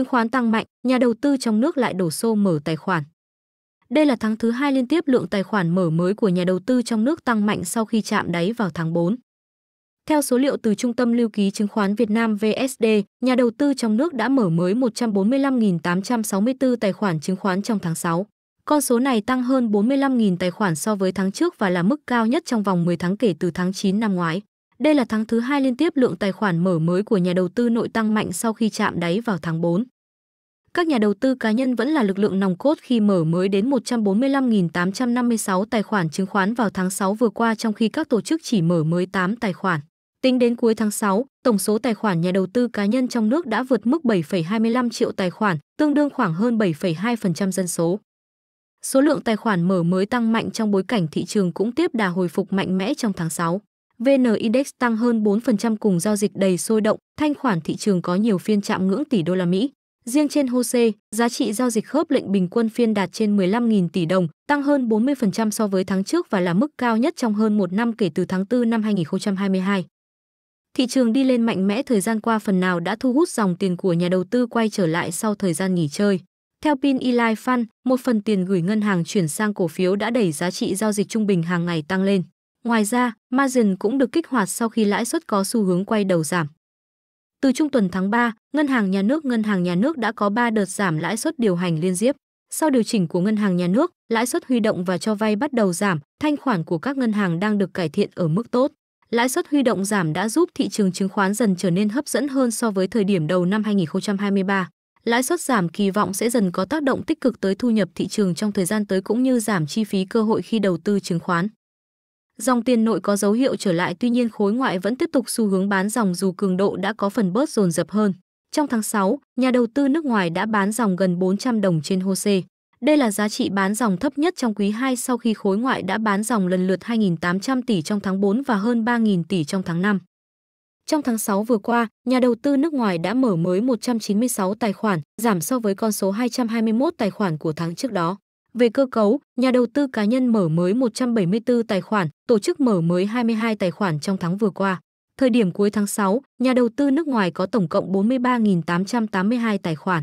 Chứng khoán tăng mạnh, nhà đầu tư trong nước lại đổ xô mở tài khoản. Đây là tháng thứ hai liên tiếp lượng tài khoản mở mới của nhà đầu tư trong nước tăng mạnh sau khi chạm đáy vào tháng 4. Theo số liệu từ Trung tâm Lưu ký Chứng khoán Việt Nam VSD, nhà đầu tư trong nước đã mở mới 145.864 tài khoản chứng khoán trong tháng 6. Con số này tăng hơn 45.000 tài khoản so với tháng trước và là mức cao nhất trong vòng 10 tháng kể từ tháng 9 năm ngoái. Đây là tháng thứ hai liên tiếp lượng tài khoản mở mới của nhà đầu tư nội tăng mạnh sau khi chạm đáy vào tháng 4. Các nhà đầu tư cá nhân vẫn là lực lượng nòng cốt khi mở mới đến 145.856 tài khoản chứng khoán vào tháng 6 vừa qua trong khi các tổ chức chỉ mở mới 8 tài khoản. Tính đến cuối tháng 6, tổng số tài khoản nhà đầu tư cá nhân trong nước đã vượt mức 7,25 triệu tài khoản, tương đương khoảng hơn 7,2% dân số. Số lượng tài khoản mở mới tăng mạnh trong bối cảnh thị trường cũng tiếp đà hồi phục mạnh mẽ trong tháng 6. VN Index tăng hơn 4% cùng giao dịch đầy sôi động, thanh khoản thị trường có nhiều phiên chạm ngưỡng tỷ đô la Mỹ. Riêng trên HOSE, giá trị giao dịch khớp lệnh bình quân phiên đạt trên 15.000 tỷ đồng, tăng hơn 40% so với tháng trước và là mức cao nhất trong hơn một năm kể từ tháng 4 năm 2022. Thị trường đi lên mạnh mẽ thời gian qua phần nào đã thu hút dòng tiền của nhà đầu tư quay trở lại sau thời gian nghỉ chơi. Theo pin Eli Fund, một phần tiền gửi ngân hàng chuyển sang cổ phiếu đã đẩy giá trị giao dịch trung bình hàng ngày tăng lên. Ngoài ra, margin cũng được kích hoạt sau khi lãi suất có xu hướng quay đầu giảm. Từ trung tuần tháng 3, Ngân hàng Nhà nước Ngân hàng Nhà nước đã có 3 đợt giảm lãi suất điều hành liên tiếp. Sau điều chỉnh của Ngân hàng Nhà nước, lãi suất huy động và cho vay bắt đầu giảm, thanh khoản của các ngân hàng đang được cải thiện ở mức tốt. Lãi suất huy động giảm đã giúp thị trường chứng khoán dần trở nên hấp dẫn hơn so với thời điểm đầu năm 2023. Lãi suất giảm kỳ vọng sẽ dần có tác động tích cực tới thu nhập thị trường trong thời gian tới cũng như giảm chi phí cơ hội khi đầu tư chứng khoán. Dòng tiền nội có dấu hiệu trở lại tuy nhiên khối ngoại vẫn tiếp tục xu hướng bán dòng dù cường độ đã có phần bớt dồn dập hơn. Trong tháng 6, nhà đầu tư nước ngoài đã bán dòng gần 400 đồng trên HOSE. Đây là giá trị bán dòng thấp nhất trong quý 2 sau khi khối ngoại đã bán dòng lần lượt 2.800 tỷ trong tháng 4 và hơn 3.000 tỷ trong tháng 5. Trong tháng 6 vừa qua, nhà đầu tư nước ngoài đã mở mới 196 tài khoản, giảm so với con số 221 tài khoản của tháng trước đó. Về cơ cấu, nhà đầu tư cá nhân mở mới 174 tài khoản, tổ chức mở mới 22 tài khoản trong tháng vừa qua. Thời điểm cuối tháng 6, nhà đầu tư nước ngoài có tổng cộng 43.882 tài khoản.